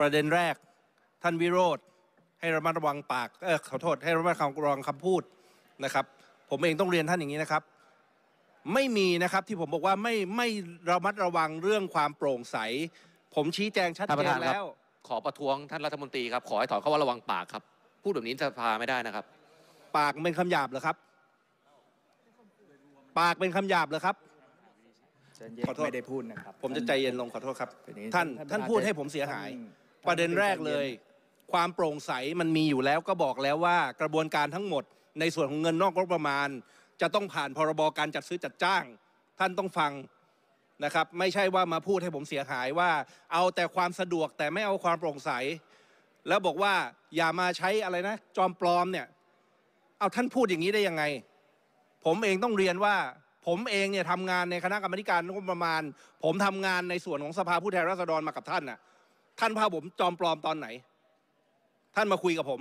ประเด็นแรกท่านวิโรธให้ระมัดระวังปากเออขอโทษ ให้ระมัดระวังคำพูดนะครับ ผมเองต้องเรียนท่านอย่างนี้นะครับ ไม่มีนะครับที่ผมบอกว่าไม่ไม่ระมัดระวังเรื่องความโปร่งใส ผมชี้แจงชัดเจนแล้ว ขอประท้วงท่านรัฐมนตรีครับขอให้ถอนคำว่าระวังปากครับ พูดแบบนี้สภาไม่ได้นะครับ ปากเป็นคำหยาบเหรอครับ ปากเป็นคำหยาบเหรอครับขอโทษไม่ได้พูดนะครับผมจะใจเย็นลงขอโทษครับท่านท่านพูดให้ผมเสียหายประเด็นแรกเลย ความโปร่งใสมันมีอยู่แล้วก็บอกแล้วว่ากระบวนการทั้งหมดในส่วนของเงินนอกงบประมาณ จะต้องผ่านพรบการจัดซื้อจัดจ้าง ท่านต้องฟังนะครับไม่ใช่ว่ามาพูดให้ผมเสียหายว่าเอาแต่ความสะดวกแต่ไม่เอาความโปร่งใส แล้วบอกว่าอย่ามาใช้อะไรนะ จอมปลอมเนี่ยเอาท่านพูดอย่างนี้ได้ยังไง ผมเองต้องเรียนว่า ผมเองเนี่ยทำงานในคณะกรรมการงบประมาณ ผมทำงานในส่วนของสภาผู้แทนราษฎรมากับท่านนะท่านพาผมจอมปลอมตอนไหน ท่านมาคุยกับผม